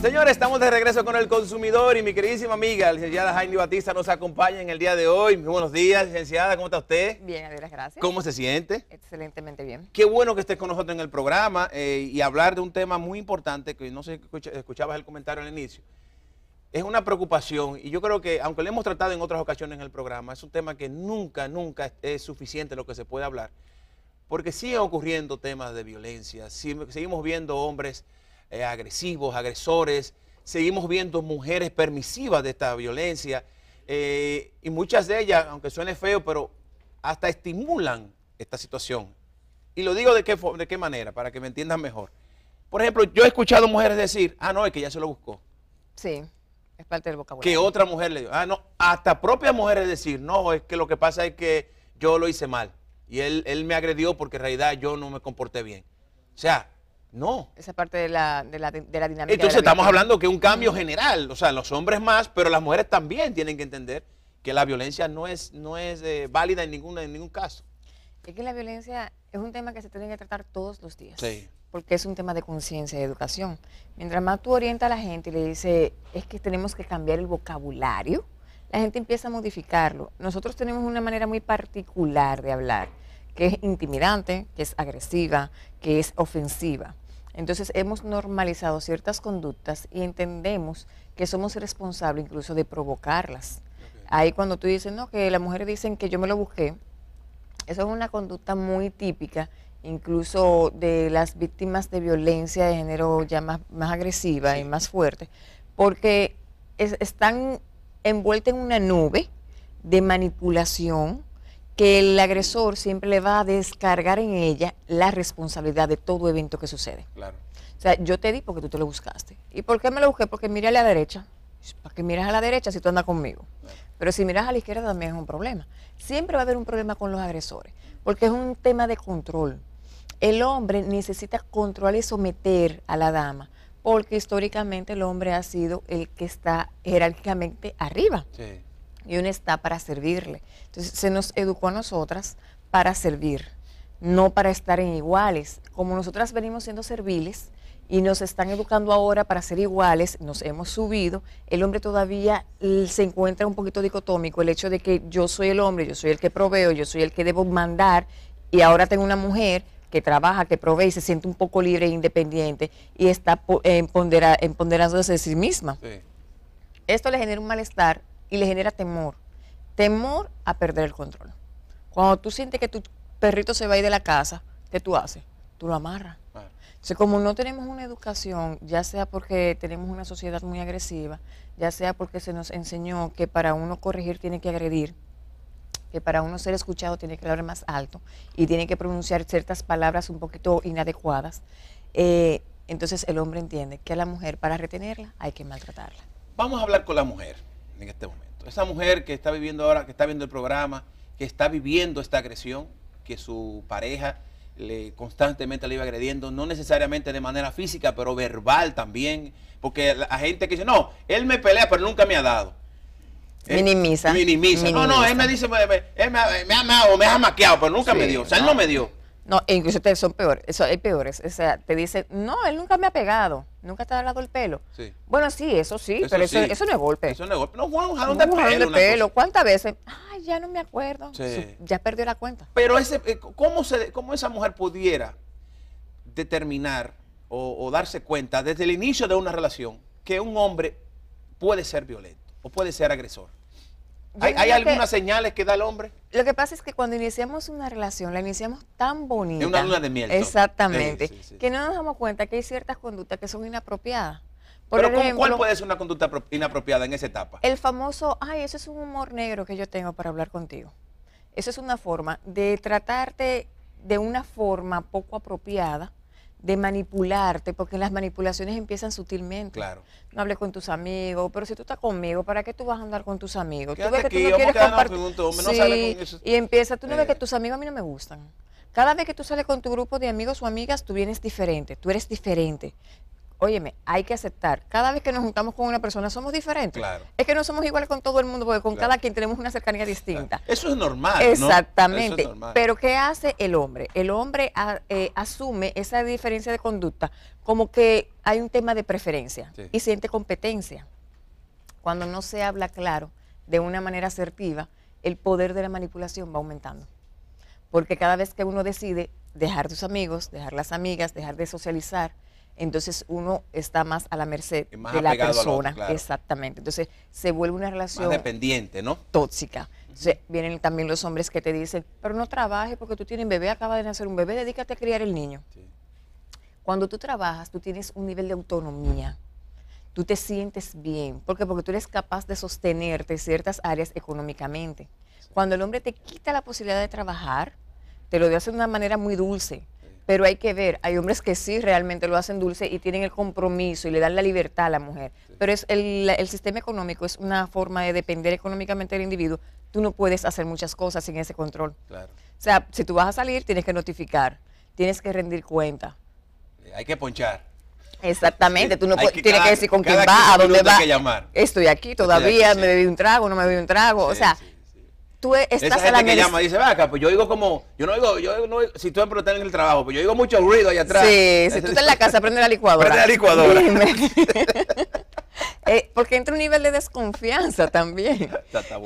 Señores, estamos de regreso con el consumidor y mi queridísima amiga, licenciada Jaime Batista, nos acompaña en el día de hoy. Muy buenos días, licenciada, ¿cómo está usted? Bien, Adiós, gracias. ¿Cómo se siente? Excelentemente bien. Qué bueno que estés con nosotros en el programa eh, y hablar de un tema muy importante que no sé si escuchabas el comentario al inicio. Es una preocupación y yo creo que, aunque lo hemos tratado en otras ocasiones en el programa, es un tema que nunca, nunca es suficiente lo que se puede hablar. Porque siguen ocurriendo temas de violencia, seguimos viendo hombres eh, agresivos, agresores. Seguimos viendo mujeres permisivas de esta violencia eh, y muchas de ellas, aunque suene feo, pero hasta estimulan esta situación. Y lo digo de qué, de qué manera, para que me entiendan mejor. Por ejemplo, yo he escuchado mujeres decir, ah, no, es que ya se lo buscó. Sí, es parte del vocabulario. Que otra mujer le dio, ah, no, hasta propias mujeres decir, no, es que lo que pasa es que yo lo hice mal y él, él me agredió porque en realidad yo no me comporté bien. O sea, no. Esa parte de la, de la, dinámica. Entonces estamos hablando que un mm. cambio general, o sea, los hombres más, pero las mujeres también tienen que entender que la violencia no es, no es eh, válida en, ninguna, en ningún caso. Es que la violencia es un tema que se tiene que tratar todos los días. Sí. Porque es un tema de conciencia y de educación. Mientras más tú orientas a la gente y le dices, es que tenemos que cambiar el vocabulario, la gente empieza a modificarlo. Nosotros tenemos una manera muy particular de hablar, que es intimidante, que es agresiva, que es ofensiva. Entonces hemos normalizado ciertas conductas y entendemos que somos responsables incluso de provocarlas. Ahí cuando tú dices, no, que las mujeres dicen que yo me lo busqué, eso es una conducta muy típica, incluso de las víctimas de violencia de género ya más, agresiva y más fuerte, porque están envueltas en una nube de manipulación, que el agresor siempre le va a descargar en ella la responsabilidad de todo evento que sucede. Claro. O sea, yo te di porque tú te lo buscaste. ¿Y por qué me lo busqué? Porque mira a la derecha. ¿Para qué miras a la derecha si tú andas conmigo? Pero si miras a la izquierda también es un problema. Siempre va a haber un problema con los agresores, porque es un tema de control. El hombre necesita controlar y someter a la dama, porque históricamente el hombre ha sido el que está jerárquicamente arriba. Sí y uno está para servirle. Entonces se nos educó a nosotras para servir, no para estar en iguales. Como nosotras venimos siendo serviles y nos están educando ahora para ser iguales, nos hemos subido, el hombre todavía se encuentra un poquito dicotómico, el hecho de que yo soy el hombre, yo soy el que proveo, yo soy el que debo mandar y ahora tengo una mujer que trabaja, que provee y se siente un poco libre e independiente y está empoderándose de sí misma. Esto le genera un malestar y le genera temor. Temor a perder el control. Cuando tú sientes que tu perrito se va a ir de la casa, ¿qué tú haces? Tú lo amarras. como no tenemos una educación, ya sea porque tenemos una sociedad muy agresiva, ya sea porque se nos enseñó que para uno corregir tiene que agredir, que para uno ser escuchado tiene que hablar más alto y tiene que pronunciar ciertas palabras un poquito inadecuadas, eh, entonces el hombre entiende que a la mujer para retenerla hay que maltratarla. Vamos a hablar con la mujer en este momento. Esa mujer que está viviendo ahora, que está viendo el programa, que está viviendo esta agresión, que su pareja le, constantemente le iba agrediendo, no necesariamente de manera física, pero verbal también, porque la, gente que dice, no, él me pelea, pero nunca me ha dado. Minimiza. No, no, él me dice, me, él me, ha amado, me ha maqueado, pero nunca me dio. O sea, él no me dio. No, e incluso ustedes son peores, eso, hay peores. O sea, te dicen, no, él nunca me ha pegado, nunca te ha dado el pelo. Bueno, sí, eso sí, pero Eso, eso, no es golpe. Eso no es golpe. No, Juan, un de pelo. pelo. ¿Cuántas veces? Ay, ya no me acuerdo. Ya perdió la cuenta. Pero ese, eh, ¿cómo, se, cómo esa mujer pudiera determinar o darse cuenta desde el inicio de una relación que un hombre puede ser violento o puede ser agresor? ¿Hay, algunas señales que da el hombre? Lo que pasa es que cuando iniciamos una relación, la iniciamos tan bonita. una luna de miel. Exactamente. Que no nos damos cuenta que hay ciertas conductas que son inapropiadas. Pero ¿cuál puede ser una conducta inapropiada en esa etapa? El famoso, ay, eso es un humor negro que yo tengo para hablar contigo. Eso es una forma de tratarte de una forma poco apropiada de manipularte, porque las manipulaciones empiezan sutilmente. Claro. No hables con tus amigos, pero si tú estás conmigo, ¿para qué tú vas a andar con tus amigos? tú que tú no quieres compartir. y empieza, tú no ves eh. que tus amigos a mí no me gustan. Cada vez que tú sales con tu grupo de amigos o amigas, tú vienes diferente, tú eres diferente óyeme, hay que aceptar. Cada vez que nos juntamos con una persona somos diferentes. Es que no somos iguales con todo el mundo, porque con cada quien tenemos una cercanía distinta. Eso es normal. Exactamente. Pero ¿qué hace el hombre? El hombre eh, asume esa diferencia de conducta como que hay un tema de preferencia y siente competencia. Cuando no se habla claro, de una manera asertiva, el poder de la manipulación va aumentando. Porque cada vez que uno decide dejar sus amigos, dejar las amigas, dejar de socializar, entonces uno está más a la merced de la persona. Exactamente. Entonces se vuelve una relación dependiente, ¿no? Tóxica. vienen también los hombres que te dicen, pero no trabajes porque tú tienes bebé, acaba de nacer un bebé, dedícate a criar el niño. Cuando tú trabajas, tú tienes un nivel de autonomía. Tú te sientes bien, porque porque tú eres capaz de sostenerte ciertas áreas económicamente. Cuando el hombre te quita la posibilidad de trabajar, te lo hace de una manera muy dulce pero hay que ver, hay hombres que sí realmente lo hacen dulce y tienen el compromiso y le dan la libertad a la mujer, pero es el, sistema económico es una forma de depender económicamente del individuo, tú no puedes hacer muchas cosas sin ese control. Claro. O sea, si tú vas a salir, tienes que notificar, tienes que rendir cuenta. Eh, hay que ponchar. Exactamente, tú no eh, puedes tienes que decir con quién va, a dónde va. Estoy aquí todavía, me bebí un trago, no me bebí un trago. o sea, tú e-, estás Esa gente a la que llama dice, vaca, pues yo digo como, yo no digo, yo no si tú estás en el trabajo, pues yo digo mucho ruido allá atrás. Sí, si tú estás en la casa, prende la licuadora. Prende la licuadora. Eh, porque entra un nivel de desconfianza también. Está, está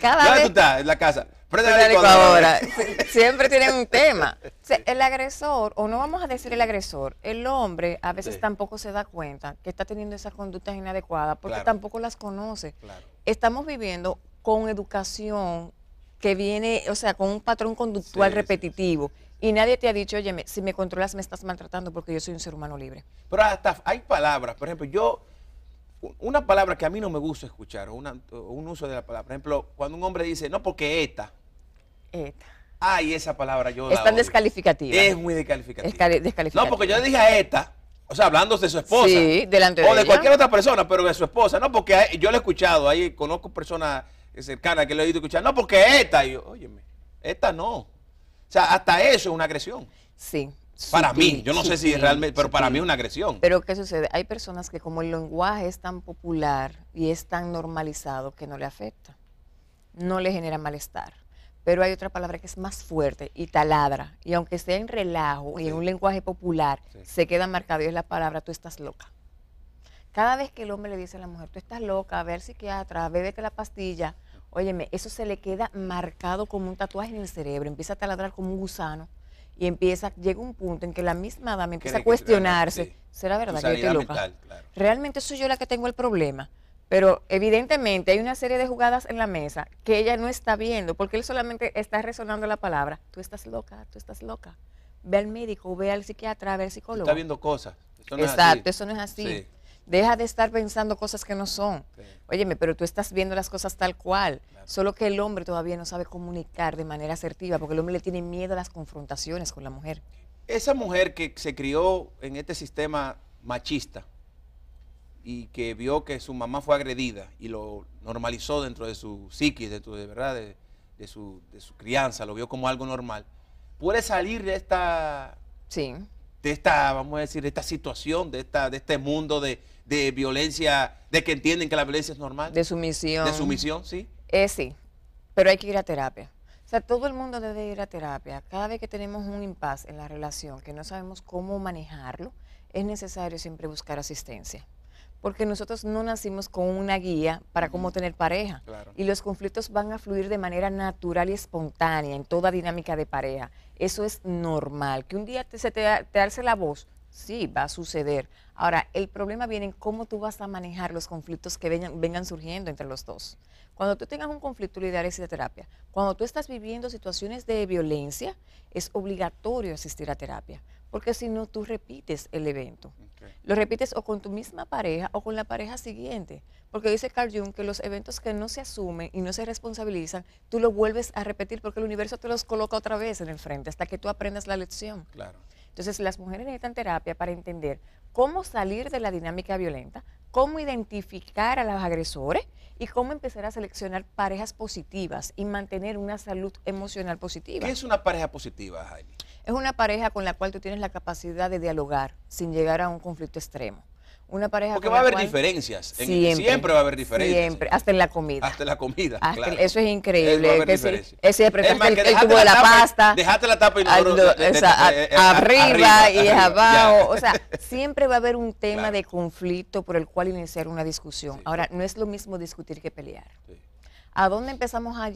Cada vez... tú estás? En la casa. Prende, la licuadora. Siempre tiene un tema. el agresor, o no vamos a decir el agresor, el hombre a veces tampoco se da cuenta que está teniendo esas conductas inadecuadas porque tampoco las conoce. Estamos viviendo con educación que viene, o sea, con un patrón conductual repetitivo. y nadie te ha dicho, oye, si me controlas me estás maltratando porque yo soy un ser humano libre. Pero hasta hay palabras, por ejemplo, yo, una palabra que a mí no me gusta escuchar, o un uso de la palabra, por ejemplo, cuando un hombre dice, no, porque ETA. ETA. Ay, esa palabra yo... Es tan descalificativa. Es muy descalificativa. descalificativa. No, porque yo le dije a ETA, O sea, hablando de su esposa. Sí, delante de O de cualquier otra persona, pero de su esposa. No, porque yo lo he escuchado. Ahí conozco personas cercana que le he oído escuchar, no, porque esta, y yo, óyeme, esta no. O sea, hasta eso es una agresión. Sí. Para mí, yo no sé si es realmente, pero para mí es una agresión. Pero ¿qué sucede? Hay personas que como el lenguaje es tan popular y es tan normalizado que no le afecta, no le genera malestar. Pero hay otra palabra que es más fuerte y taladra. Y aunque sea en relajo y en un lenguaje popular, se queda marcado y es la palabra tú estás loca. Cada vez que el hombre le dice a la mujer, tú estás loca, a ver psiquiatra, bébete la pastilla, óyeme, eso se le queda marcado como un tatuaje en el cerebro, empieza a taladrar como un gusano y empieza, llega un punto en que la misma dama empieza a cuestionarse, ¿será verdad que yo estoy loca? Realmente soy yo la que tengo el problema. Pero evidentemente hay una serie de jugadas en la mesa que ella no está viendo, porque él solamente está resonando la palabra, tú estás loca, tú estás loca. Ve al médico, ve al psiquiatra, ve al psicólogo. Está viendo cosas. Eso no Exacto, es así. eso no es así. Deja de estar pensando cosas que no son. Óyeme, pero tú estás viendo las cosas tal cual. Solo que el hombre todavía no sabe comunicar de manera asertiva, porque el hombre le tiene miedo a las confrontaciones con la mujer. Esa mujer que se crió en este sistema machista y que vio que su mamá fue agredida y lo normalizó dentro de su psiquis, de, ¿verdad? De, su, de su crianza, lo vio como algo normal, puede salir de esta sí de esta, vamos a decir, de esta situación, de, esta, de este mundo de, violencia, de que entienden que la violencia es normal. De sumisión. De sumisión, sí. Eh, sí, pero hay que ir a terapia. O sea, todo el mundo debe ir a terapia. Cada vez que tenemos un impasse en la relación, que no sabemos cómo manejarlo, es necesario siempre buscar asistencia. Porque nosotros no nacimos con una guía para cómo tener pareja. Y los conflictos van a fluir de manera natural y espontánea en toda dinámica de pareja. Eso es normal. Que un día te, se te, alce la voz, sí, va a suceder. Ahora, el problema viene en cómo tú vas a manejar los conflictos que vengan, surgiendo entre los dos. Cuando tú tengas un conflicto, le ideal a terapia. Cuando tú estás viviendo situaciones de violencia, es obligatorio asistir a terapia porque si no, tú repites el evento. Lo repites o con tu misma pareja o con la pareja siguiente, porque dice Carl Jung que los eventos que no se asumen y no se responsabilizan, tú los vuelves a repetir porque el universo te los coloca otra vez en el frente hasta que tú aprendas la lección. Claro. Entonces, las mujeres necesitan terapia para entender cómo salir de la dinámica violenta, cómo identificar a los agresores y cómo empezar a seleccionar parejas positivas y mantener una salud emocional positiva. ¿Qué es una pareja positiva, Jaime? Es una pareja con la cual tú tienes la capacidad de dialogar sin llegar a un conflicto extremo una pareja Porque va a haber diferencias. siempre, va a haber diferencias. Siempre, hasta en la comida. Hasta en la comida. eso es increíble. Es, es el, tubo de la pasta. Dejaste la tapa y arriba, y abajo. O sea, siempre va a haber un tema de conflicto por el cual iniciar una discusión. Ahora, no es lo mismo discutir que pelear. ¿A dónde empezamos a,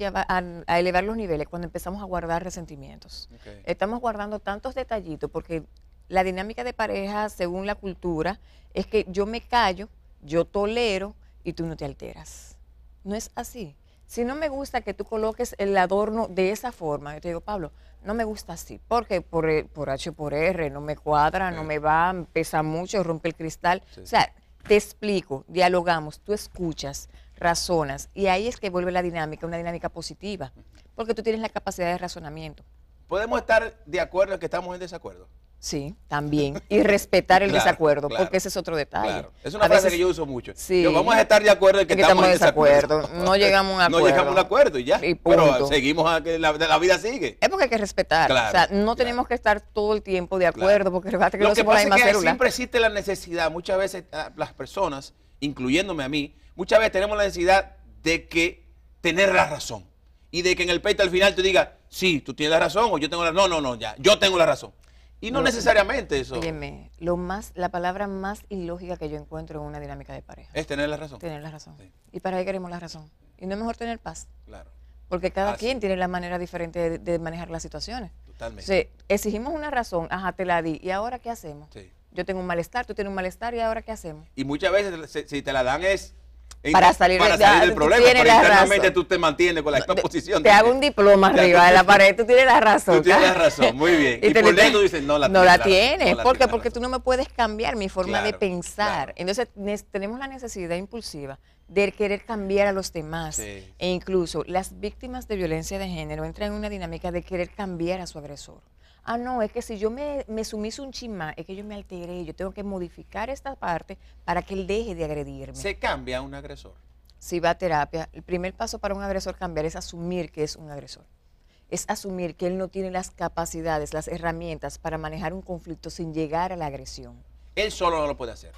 a, elevar los niveles? Cuando empezamos a guardar resentimientos. Estamos guardando tantos detallitos porque la dinámica de pareja, según la cultura, es que yo me callo, yo tolero y tú no te alteras. No es así. Si no me gusta que tú coloques el adorno de esa forma, yo te digo, Pablo, no me gusta así, porque por, eh, por H por R no me cuadra, no me va, pesa mucho, rompe el cristal. O sea, te explico, dialogamos, tú escuchas, razonas, y ahí es que vuelve la dinámica, una dinámica positiva, porque tú tienes la capacidad de razonamiento. Podemos estar de acuerdo en que estamos en desacuerdo. Sí, también. Y respetar el desacuerdo, porque ese es otro detalle. Es una frase que yo uso mucho. vamos a estar de acuerdo en que, estamos, en desacuerdo. No llegamos a un acuerdo. No llegamos a un acuerdo y ya. Pero seguimos a que la, vida sigue. Es porque hay que respetar. o sea, no tenemos que estar todo el tiempo de acuerdo, porque que Lo no que pasa es que siempre existe la necesidad, muchas veces ah, las personas, incluyéndome a mí, muchas veces tenemos la necesidad de que tener la razón. Y de que en el peito al final te diga, sí, tú tienes la razón o yo tengo la razón. No, no, no, ya, yo tengo la razón. Y no, necesariamente eso. lo más, la palabra más ilógica que yo encuentro en una dinámica de pareja. Es tener la razón. Tener la razón. ¿Y para qué queremos la razón? Y no es mejor tener paz. Claro. Porque cada quien tiene la manera diferente de, manejar las situaciones. Totalmente. O exigimos una razón, ajá, te la di. ¿Y ahora qué hacemos? Yo tengo un malestar, tú tienes un malestar, ¿y ahora qué hacemos? Y muchas veces, si te la dan es para salir, del problema. Pero tú te mantienes con la misma posición. Te hago un diploma arriba de la pared, tú tienes la razón. Tú tienes la razón, muy bien. y, por dentro dices, no la tienes. No la tienes, porque, porque tú no me puedes cambiar mi forma de pensar. Entonces tenemos la necesidad impulsiva de querer cambiar a los demás. E incluso las víctimas de violencia de género entran en una dinámica de querer cambiar a su agresor ah, no, es que si yo me, me sumiso un chimá, es que yo me alteré, yo tengo que modificar esta parte para que él deje de agredirme. ¿Se cambia un agresor? Si va a terapia, el primer paso para un agresor cambiar es asumir que es un agresor. Es asumir que él no tiene las capacidades, las herramientas para manejar un conflicto sin llegar a la agresión. Él solo no lo puede hacer.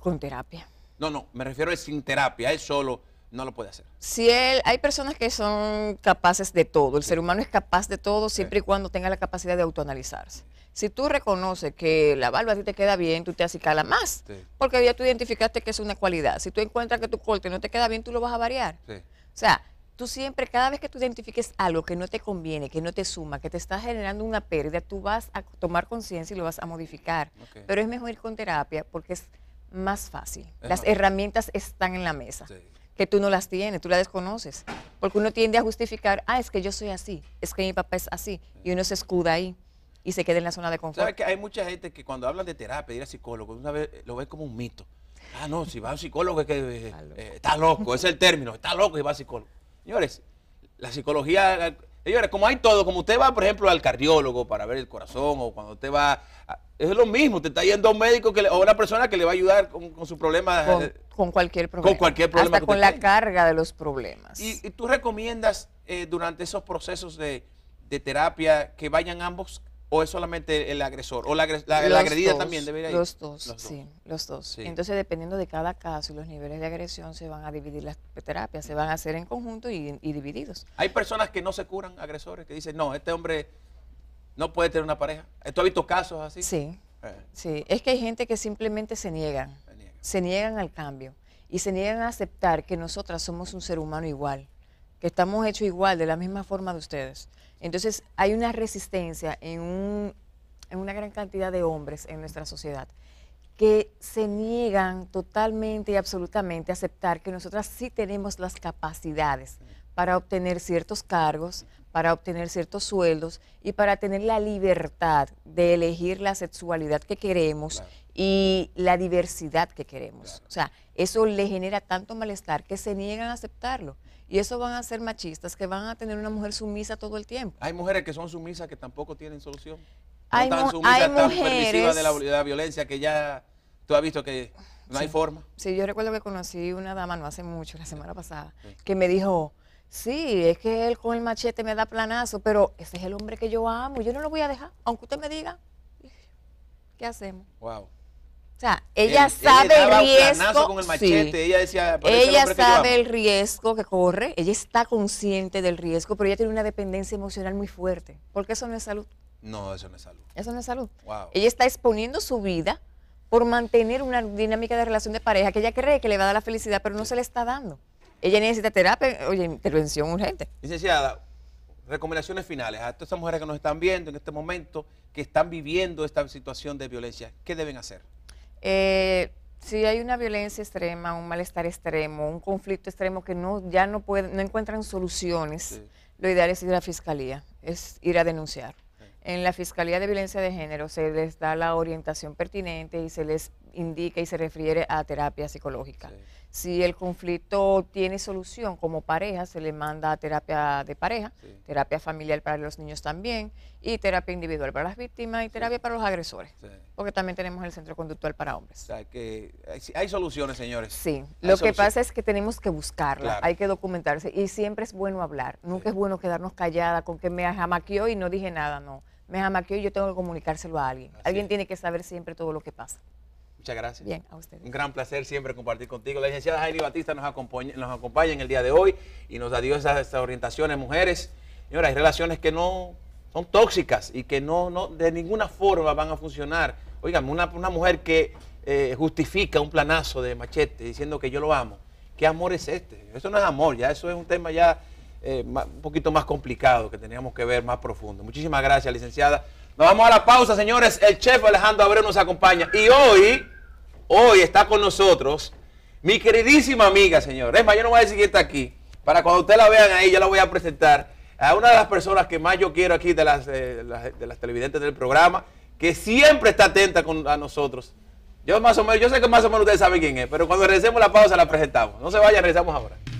Con terapia. No, no, me refiero a sin terapia, él solo no lo puede hacer. Si él, hay personas que son capaces de todo, el ser humano es capaz de todo siempre y cuando tenga la capacidad de autoanalizarse. Si tú reconoces que la barba a ti te queda bien, tú te acicalas más, porque ya tú identificaste que es una cualidad. Si tú encuentras que tu corte no te queda bien, tú lo vas a variar. O sea, tú siempre, cada vez que tú identifiques algo que no te conviene, que no te suma, que te está generando una pérdida, tú vas a tomar conciencia y lo vas a modificar. Pero es mejor ir con terapia porque es más fácil. Las herramientas están en la mesa que tú no las tienes, tú las desconoces. Porque uno tiende a justificar, ah, es que yo soy así, es que mi papá es así, y uno se escuda ahí y se queda en la zona de confort. ¿Sabes que hay mucha gente que cuando hablan de terapia, ir a psicólogo, una vez eh, lo ve como un mito. Ah, no, si vas a un psicólogo es que eh, está, loco. Eh, es el término, está loco y va a psicólogo. Señores, la psicología Señores, como hay todo, como usted va, por ejemplo, al cardiólogo para ver el corazón, o cuando usted va, es lo mismo, te está yendo a un médico que o una persona que le va a ayudar con, su problema. Eh, con, cualquier problema. Con cualquier problema. Hasta con la carga de los problemas. ¿Y, tú recomiendas eh, durante esos procesos de, de terapia que vayan ambos ¿O es solamente el agresor? ¿O la, agredida también debería ir? Los dos, sí, los dos. Entonces, dependiendo de cada caso y los niveles de agresión, se van a dividir las terapias, se van a hacer en conjunto y, divididos. Hay personas que no se curan agresores, que dicen, no, este hombre no puede tener una pareja. ¿Tú has visto casos así? Sí, eh. sí. Es que hay gente que simplemente se niegan, se niegan al cambio y se niegan a aceptar que nosotras somos un ser humano igual que estamos hechos igual, de la misma forma de ustedes. Entonces hay una resistencia en, un, una gran cantidad de hombres en nuestra sociedad que se niegan totalmente y absolutamente a aceptar que nosotras sí tenemos las capacidades para obtener ciertos cargos, para obtener ciertos sueldos y para tener la libertad de elegir la sexualidad que queremos y la diversidad que queremos. O sea, eso le genera tanto malestar que se niegan a aceptarlo. Y eso van a ser machistas, que van a tener una mujer sumisa todo el tiempo. Hay mujeres que son sumisas que tampoco tienen solución. hay, mujeres sumisas, tan de la, violencia que ya tú has visto que no hay forma. Sí, yo recuerdo que conocí una dama no hace mucho, la semana pasada, que me dijo, sí, es que él con el machete me da planazo, pero ese es el hombre que yo amo, yo no lo voy a dejar, aunque usted me diga, ¿qué hacemos? Wow. O sea, ella sabe el riesgo. Ella, sabe el riesgo que corre, ella está consciente del riesgo, pero ella tiene una dependencia emocional muy fuerte, porque eso no es salud. No, eso no es salud. Eso no es salud. Ella está exponiendo su vida por mantener una dinámica de relación de pareja que ella cree que le va a dar la felicidad, pero no se le está dando. Ella necesita terapia, oye, intervención urgente. Licenciada, recomendaciones finales a todas esas mujeres que nos están viendo en este momento, que están viviendo esta situación de violencia, ¿qué deben hacer? Eh, si hay una violencia extrema, un malestar extremo, un conflicto extremo que no, ya no, pueden, no encuentran soluciones, lo ideal es ir a la fiscalía, es ir a denunciar. En la Fiscalía de Violencia de Género se les da la orientación pertinente y se les indica y se refiere a terapia psicológica. Si el conflicto tiene solución como pareja, se le manda a terapia de pareja, terapia familiar para los niños también, y terapia individual para las víctimas y terapia para los agresores, porque también tenemos el centro conductual para hombres. que hay, soluciones, señores. Sí, lo que pasa es que tenemos que buscarla, hay que documentarse, y siempre es bueno hablar, nunca es bueno quedarnos callada con que me jamaqueó y no dije nada, no. Me jamaqueó y yo tengo que comunicárselo a alguien. alguien tiene que saber siempre todo lo que pasa. Muchas gracias. Bien, a ustedes. Un gran placer siempre compartir contigo. La licenciada Jairi Batista nos acompaña, en el día de hoy y nos da esas, esas orientaciones, mujeres. Señora, hay relaciones que no son tóxicas y que no, no de ninguna forma van a funcionar. Oigan, una, mujer que eh, justifica un planazo de machete diciendo que yo lo amo. ¿Qué amor es este? Eso no es amor, ya eso es un tema ya eh, un poquito más complicado que teníamos que ver más profundo. Muchísimas gracias, licenciada. Nos vamos a la pausa, señores. El chef Alejandro Abreu nos acompaña. Y hoy Hoy está con nosotros mi queridísima amiga, señor. Es más, yo no voy a decir que está aquí. Para cuando ustedes la vean ahí, yo la voy a presentar a una de las personas que más yo quiero aquí de las, eh, de las televidentes del programa, que siempre está atenta con, a nosotros. Yo más o menos, yo sé que más o menos ustedes saben quién es, pero cuando regresemos la pausa la presentamos. No se vayan, regresamos ahora.